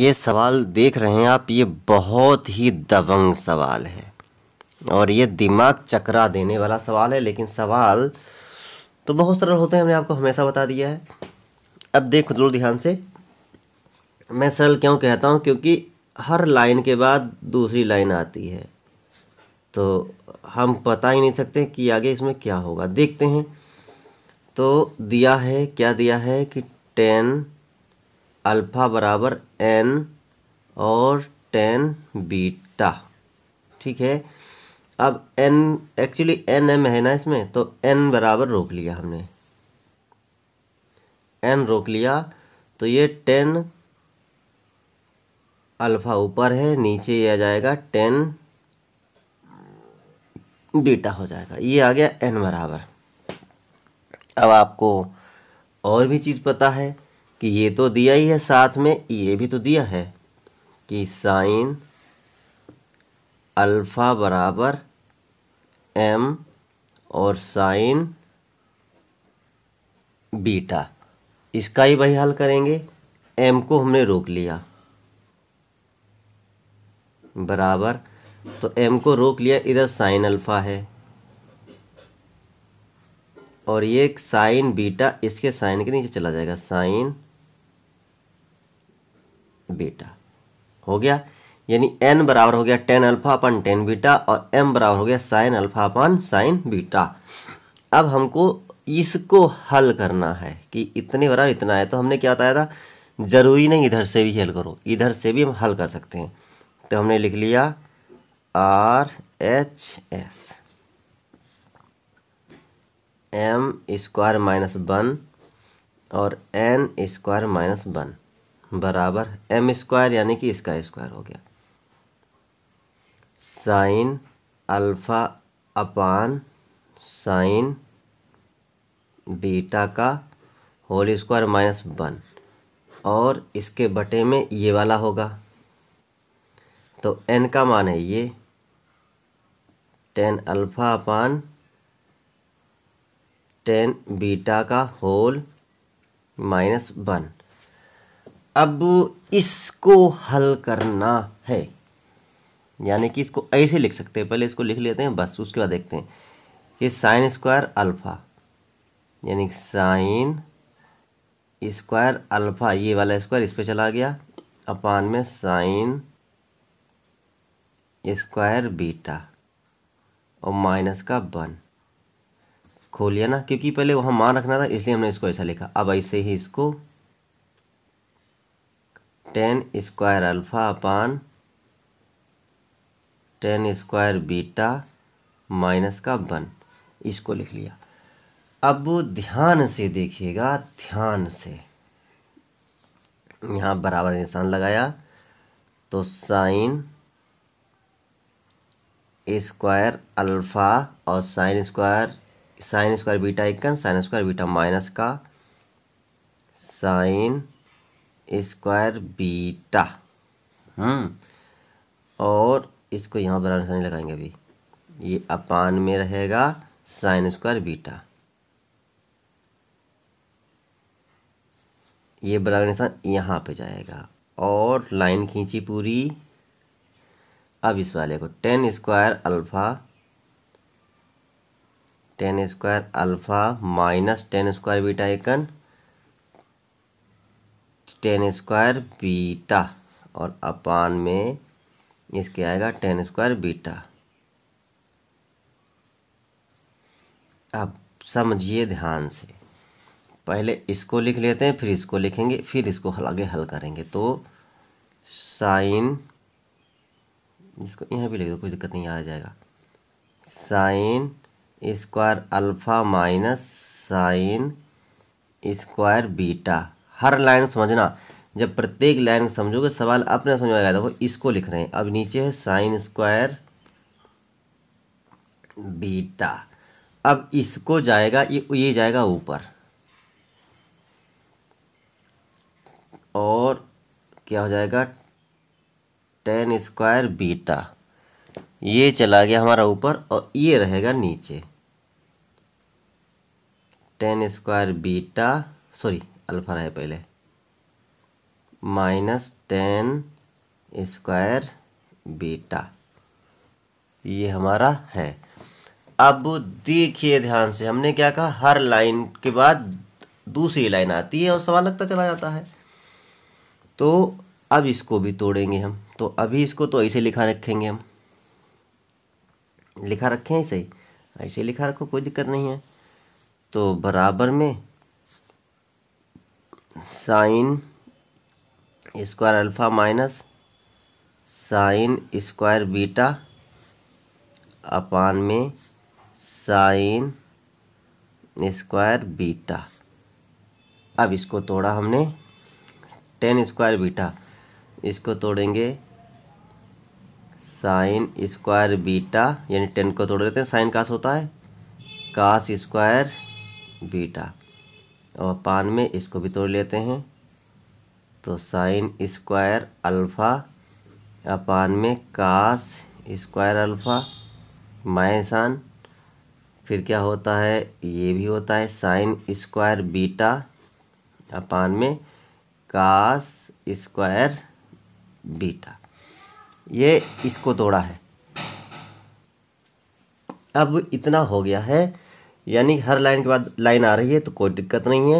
ये सवाल देख रहे हैं आप ये बहुत ही दबंग सवाल है और ये दिमाग चकरा देने वाला सवाल है लेकिन सवाल तो बहुत सरल होते हैं हमने आपको हमेशा बता दिया है अब देखो जरूर ध्यान से मैं सरल क्यों कहता हूँ क्योंकि हर लाइन के बाद दूसरी लाइन आती है तो हम पता ही नहीं सकते कि आगे इसमें क्या होगा देखते हैं तो दिया है क्या दिया है कि टेन अल्फ़ा बराबर एन और टेन बीटा ठीक है अब एन एक्चुअली एन एम है ना इसमें तो एन बराबर रोक लिया हमने एन रोक लिया तो ये टेन अल्फ़ा ऊपर है नीचे ये आ जाएगा टेन बीटा हो जाएगा ये आ गया एन बराबर अब आपको और भी चीज़ पता है कि ये तो दिया ही है साथ में ये भी तो दिया है कि साइन अल्फ़ा बराबर एम और साइन बीटा इसका ही वही हल करेंगे एम को हमने रोक लिया बराबर तो एम को रोक लिया इधर साइन अल्फ़ा है और ये साइन बीटा इसके साइन के नीचे चला जाएगा साइन बीटा हो गया यानी एन बराबर हो गया tan alpha upon tan beta और एम बराबर हो गया sine alpha upon sine beta अब हमको इसको हल करना है कि इतने बराबर इतना है तो हमने क्या बताया था ज़रूरी नहीं इधर से भी हल करो इधर से भी हम हल कर सकते हैं तो हमने लिख लिया R H S M square minus one और एन स्क्वायर माइनस वन बराबर एम स्क्वायर यानी कि इसका स्क्वायर हो गया sine alpha upon sine beta का होल स्क्वायर माइनस वन और इसके बटे में ये वाला होगा तो एन का मान है ये tan alpha upon tan beta का होल माइनस वन अब इसको हल करना है यानी कि इसको ऐसे लिख सकते हैं पहले इसको लिख लेते हैं बस उसके बाद देखते हैं कि साइन स्क्वायर अल्फ़ा यानी कि साइन स्क्वायर अल्फ़ा ये वाला स्क्वायर इस पर चला गया अपान में साइन स्क्वायर बीटा और माइनस का वन खोल लिया ना क्योंकि पहले वहाँ मान रखना था इसलिए हमने इसको ऐसा लिखा अब ऐसे ही इसको tan square alpha upon tan square beta minus का वन इसको लिख लिया अब ध्यान से देखिएगा ध्यान से यहाँ बराबर निशान लगाया तो साइन स्क्वायर अल्फ़ा और sine square sine square beta इक्कन साइन स्क्वायर बीटा माइनस का साइन स्क्वायर बीटा हम्म और इसको यहाँ बराबर निशानी लगाएंगे अभी ये अपान में रहेगा साइन स्क्वायर बीटा ये बराबर निशान यहाँ पे जाएगा और लाइन खींची पूरी अब इस वाले को tan square alpha tan square alpha minus tan square beta एकन टेन स्क्वायर बीटा और अपान में इसके आएगा टेन स्क्वायर बीटा अब समझिए ध्यान से पहले इसको लिख लेते हैं फिर इसको लिखेंगे फिर इसको हल आगे हल करेंगे तो साइन इसको यहाँ भी लिख दो कोई दिक्कत नहीं आ जाएगा sine square alpha minus sine square beta हर लाइन समझना जब प्रत्येक लाइन समझोगे सवाल अपने समझ में आएगा देखो इसको लिख रहे हैं अब नीचे है साइन स्क्वायर बीटा अब इसको जाएगा ये ये जाएगा ऊपर और क्या हो जाएगा टेन स्क्वायर बीटा ये चला गया हमारा ऊपर और ये रहेगा नीचे tan square beta sorry alpha रहे पहले माइनस टेन स्क्वायर बीटा ये हमारा है अब देखिए ध्यान से हमने क्या कहा हर लाइन के बाद दूसरी लाइन आती है और सवाल लगता चला जाता है तो अब इसको भी तोड़ेंगे हम तो अभी इसको तो ऐसे लिखा रखेंगे हम लिखा रखें ऐसे ही ऐसे लिखा रखो कोई दिक्कत नहीं है तो बराबर में sine square alpha minus sine square beta upon में साइन स्क्वायर बीटा अब इसको तोड़ा हमने टेन स्क्वायर बीटा इसको तोड़ेंगे साइन स्क्वायर बीटा यानी टेन को तोड़ देते हैं साइन कास होता है कास स्क्वायर बीटा अब पान में इसको भी तोड़ लेते हैं तो साइन स्क्वायर अल्फ़ा अपान में कास स्क्वायर अल्फ़ा माइनसान फिर क्या होता है ये भी होता है साइन स्क्वायर बीटा अपान में कास स्क्वायर बीटा ये इसको तोड़ा है अब इतना हो गया है यानी हर लाइन के बाद लाइन आ रही है तो कोई दिक्कत नहीं है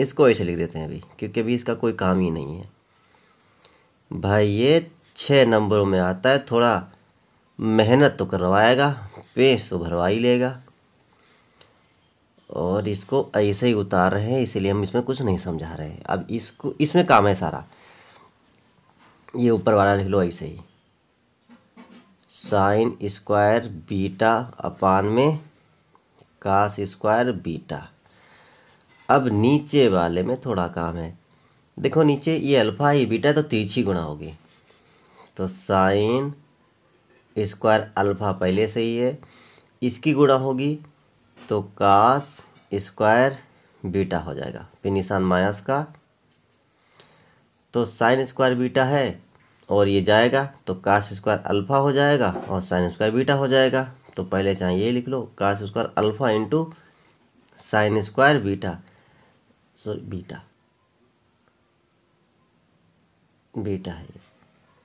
इसको ऐसे लिख देते हैं अभी क्योंकि अभी इसका कोई काम ही नहीं है भाई ये छः नंबरों में आता है थोड़ा मेहनत तो करवाएगा पेश तो भरवा ही लेगा और इसको ऐसे ही उतार रहे हैं इसीलिए हम इसमें कुछ नहीं समझा रहे हैं अब इसको इसमें काम है सारा ये ऊपर वाला लिख लो ऐसे ही साइन स्क्वायर बीटा अपान में कास स्क्वायर बीटा अब नीचे वाले में थोड़ा काम है देखो नीचे ये अल्फा तो ही बीटा तो तीछी गुणा होगी तो साइन स्क्वायर अल्फा पहले से ही है इसकी गुणा होगी तो कास स्क्वायर बीटा हो जाएगा फिर निशान माइनस का तो साइन स्क्वायर बीटा है और ये जाएगा तो कास स्क्वायर अल्फा हो जाएगा और साइन स्क्वायर बीटा हो जाएगा तो पहले चाहे ये लिख लो cos square alpha into sine square beta sorry beta beta है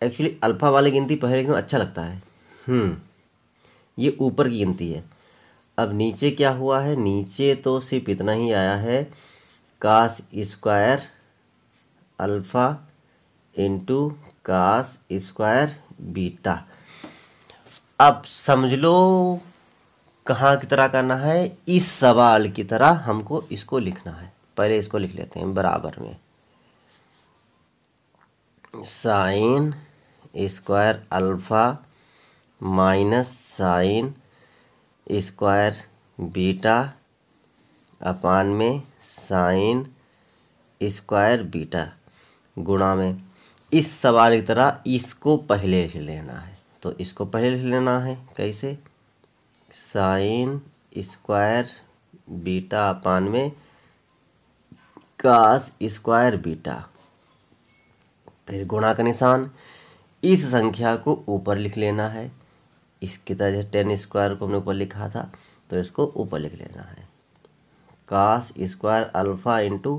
एक्चुअली अल्फा वाली गिनती पहले लिखना अच्छा लगता है हम्म ये ऊपर की गिनती है अब नीचे क्या हुआ है नीचे तो सिर्फ इतना ही आया है cos square alpha into cos square beta अब समझ लो कहाँ की तरह करना है इस सवाल की तरह हमको इसको लिखना है पहले इसको लिख लेते हैं बराबर में sine square alpha minus sine square beta upon में साइन स्क्वायर बीटा गुणा में इस सवाल की तरह इसको पहले लिख लेना है तो इसको पहले लिख लेना है कैसे साइन स्क्वायर बीटा अपान में कास स्क्वायर बीटा फिर गुणा का निशान इस संख्या को ऊपर लिख लेना है इसकी तरह टेन स्क्वायर को हमने ऊपर लिखा था तो इसको ऊपर लिख लेना है cos square alpha into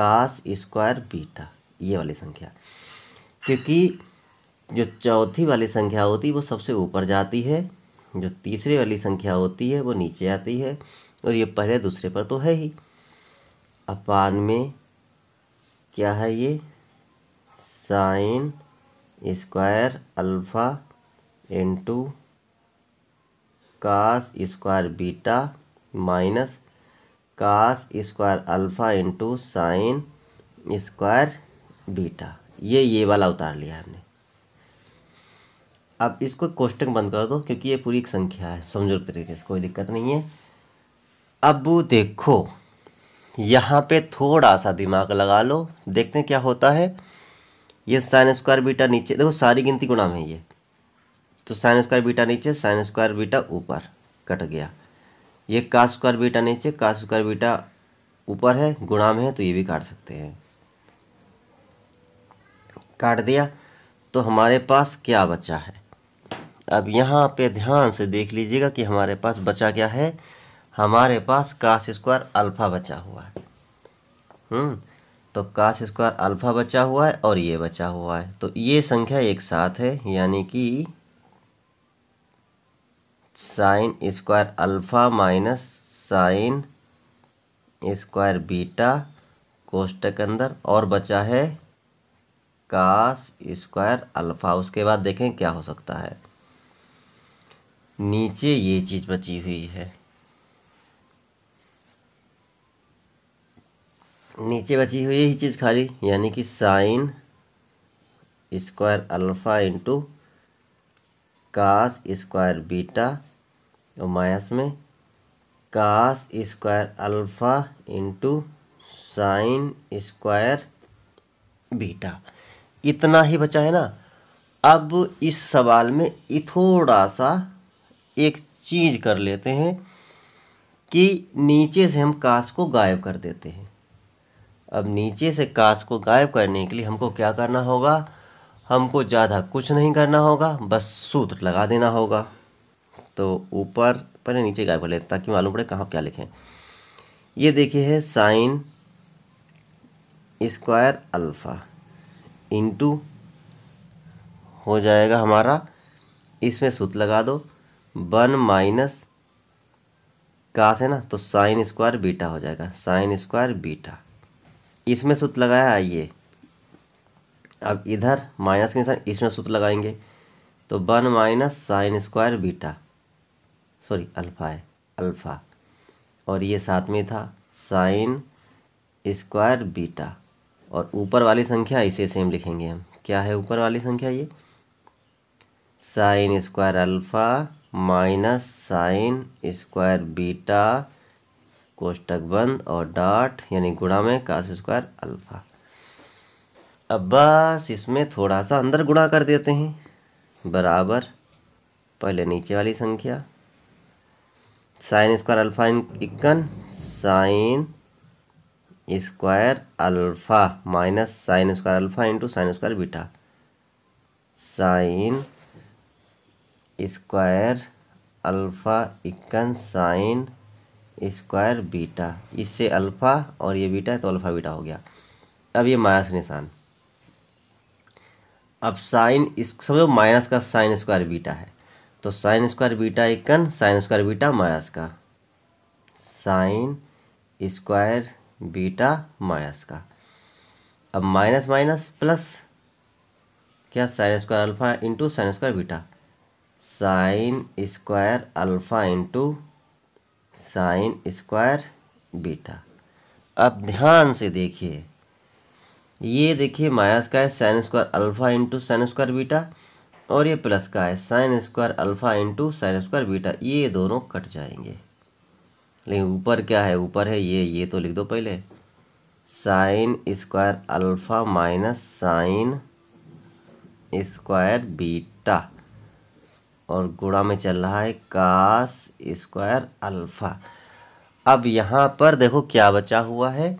cos square beta ये वाली संख्या क्योंकि जो चौथी वाली संख्या होती है वो सबसे ऊपर जाती है जो तीसरी वाली संख्या होती है वो नीचे आती है और ये पहले दूसरे पर तो है ही अपान में क्या है ये sine square alpha into cos square beta minus cos square alpha into sine square beta ये ये वाला उतार लिया हमने अब इसको कोष्टक बंद कर दो क्योंकि ये पूरी एक संख्या है समझो तरीके से कोई दिक्कत नहीं है अब देखो यहाँ पे थोड़ा सा दिमाग लगा लो देखते हैं क्या होता है ये साइन स्क्वायर बीटा नीचे देखो सारी गिनती गुणा में ये तो साइन स्क्वायर बीटा नीचे साइन स्क्वायर बीटा ऊपर कट गया ये का स्क्वायर बीटा नीचे का स्क्वायर बीटा ऊपर है गुणा में है तो ये भी काट सकते हैं काट दिया तो हमारे पास क्या बचा है अब यहाँ पे ध्यान से देख लीजिएगा कि हमारे पास बचा क्या है हमारे पास काश स्क्वायर अल्फ़ा बचा हुआ है हम्म, तो काश स्क्वायर अल्फ़ा बचा हुआ है और ये बचा हुआ है तो ये संख्या एक साथ है यानी कि sine square alpha minus sine square beta कोष्ट के अंदर और बचा है काश स्क्वायर अल्फ़ा उसके बाद देखें क्या हो सकता है नीचे ये चीज़ बची हुई है नीचे बची हुई यही चीज़ खाली यानी कि sine square alpha into cos square beta और माइनस में cos square alpha into sine square beta इतना ही बचा है ना अब इस सवाल में थोड़ा सा एक चीज़ कर लेते हैं कि नीचे से हम काश को गायब कर देते हैं अब नीचे से काश को गायब करने के लिए हमको क्या करना होगा हमको ज़्यादा कुछ नहीं करना होगा बस सूत्र लगा देना होगा तो ऊपर पहले नीचे गायब कर लेते ताकि मालूम पड़े कहाँ क्या लिखें ये देखिए है साइन स्क्वायर अल्फ़ा इंटू हो जाएगा हमारा इसमें सूत्र लगा दो वन माइनस कास है ना तो साइन स्क्वायर बीटा हो जाएगा साइन स्क्वायर बीटा इसमें सूत्र लगाया आइए अब इधर माइनस के निशान इसमें सूत्र लगाएंगे तो one minus sine square beta sorry alpha है अल्फा और ये साथ में था साइन स्क्वायर बीटा और ऊपर वाली संख्या इसे सेम लिखेंगे हम क्या है ऊपर वाली संख्या ये sine square alpha minus sine square beta कोष्टक बंद और डॉट यानी गुणा में कास स्क्वायर अल्फा अब बस इसमें थोड़ा सा अंदर गुणा कर देते हैं बराबर पहले नीचे वाली संख्या साइन स्क्वायर अल्फा इन इक्कन sine square alpha minus sine square alpha into sine square beta sine square alpha इक्कन साइन स्क्वायर बीटा इससे अल्फ़ा और ये बीटा है तो अल्फ़ा बीटा हो गया अब ये माइनस निशान अब साइन इस समझो माइनस का साइन स्क्वायर बीटा है तो साइन स्क्वायर बीटा इक्कन साइन स्क्वायर बीटा माइनस का साइन स्क्वायर बीटा माइनस का अब माइनस माइनस प्लस क्या sine square alpha into sine square beta sine square alpha into sine square beta अब ध्यान से देखिए ये देखिए माइनस का है sine square alpha into sine square beta और ये प्लस का है sine square alpha into sine square beta ये दोनों कट जाएंगे लेकिन ऊपर क्या है ऊपर है ये ये तो लिख दो पहले sine square alpha minus sine square beta और गुणा में चल रहा है कास स्क्वायर अल्फ़ा अब यहाँ पर देखो क्या बचा हुआ है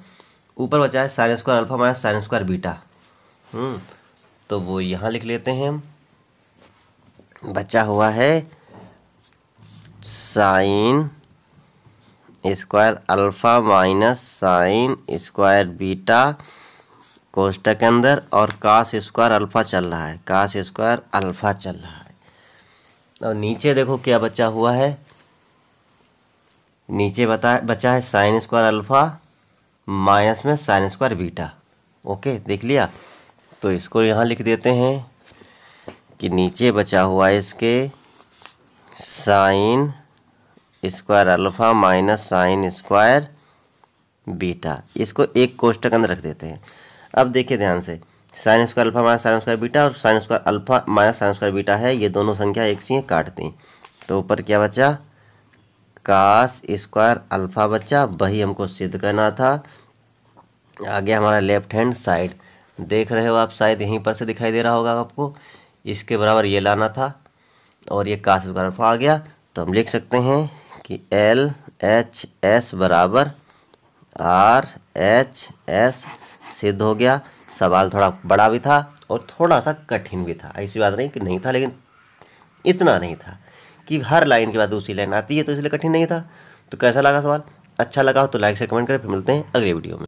ऊपर बचा है sine square alpha minus sine square beta hmm, तो वो यहाँ लिख लेते हैं हम बचा हुआ है sine square alpha minus sine square beta कोष्टक के अंदर और कास स्क्वायर अल्फ़ा चल रहा है कास स्क्वायर अल्फ़ा चल रहा है और नीचे देखो क्या बचा हुआ है नीचे बता बचा है साइन स्क्वायर अल्फ़ा माइनस में साइन स्क्वायर बीटा ओके देख लिया तो इसको यहाँ लिख देते हैं कि नीचे बचा हुआ है इसके sine square alpha minus sine square beta इसको एक कोष्टक अंदर रख देते हैं अब देखिए ध्यान से sine square alpha minus sine square beta और sine square alpha minus sine square beta है ये दोनों संख्या एक सी हैं काट दें तो ऊपर क्या बचा कास स्क्वायर अल्फा बचा वही हमको सिद्ध करना था आगे हमारा लेफ्ट हैंड साइड देख रहे हो आप शायद यहीं पर से दिखाई दे रहा होगा आपको इसके बराबर ये लाना था और ये कास स्क्वायर अल्फा आ गया तो हम लिख सकते हैं कि एल एच एस बराबर आर एच एस सिद्ध हो गया सवाल थोड़ा बड़ा भी था और थोड़ा सा कठिन भी था ऐसी बात नहीं कि नहीं था लेकिन इतना नहीं था कि हर लाइन के बाद दूसरी लाइन आती है तो इसलिए कठिन नहीं था तो कैसा लगा सवाल अच्छा लगा हो तो लाइक से कमेंट करें फिर मिलते हैं अगले वीडियो में